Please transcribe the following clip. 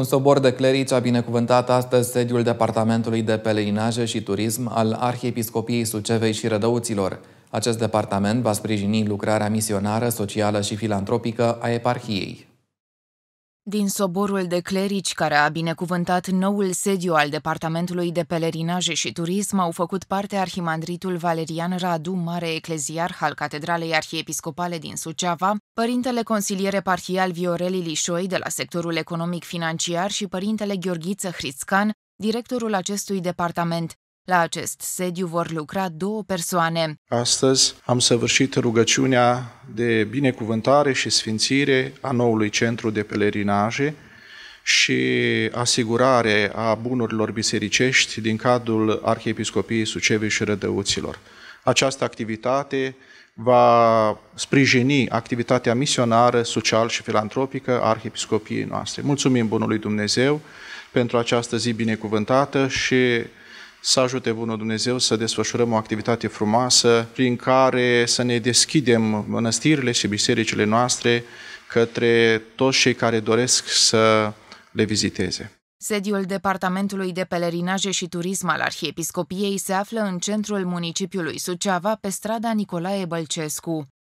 Un sobor de clerici a binecuvântat astăzi sediul Departamentului de Peleinaje și Turism al Arhiepiscopiei Sucevei și Rădăuților. Acest departament va sprijini lucrarea misionară, socială și filantropică a eparhiei. Din soborul de clerici care a binecuvântat noul sediu al Departamentului de Pelerinaje și Turism au făcut parte arhimandritul Valerian Radu, mare ecleziar al Catedralei Arhiepiscopale din Suceava, părintele consilier eparhial Viorel Ilișoi de la sectorul economic-financiar și părintele Gheorghiță Hrițcan, directorul acestui departament. La acest sediu vor lucra două persoane. Astăzi am săvârșit rugăciunea de binecuvântare și sfințire a noului centru de pelerinaje și asigurare a bunurilor bisericești din cadrul Arhiepiscopiei Sucevei și Rădăuților. Această activitate va sprijini activitatea misionară, social și filantropică a Arhiepiscopiei noastre. Mulțumim Bunului Dumnezeu pentru această zi binecuvântată și să ajute Bunul Dumnezeu să desfășurăm o activitate frumoasă prin care să ne deschidem mănăstirile și bisericile noastre către toți cei care doresc să le viziteze. Sediul Departamentului de Pelerinaje și Turism al Arhiepiscopiei se află în centrul municipiului Suceava, pe strada Nicolae Bălcescu.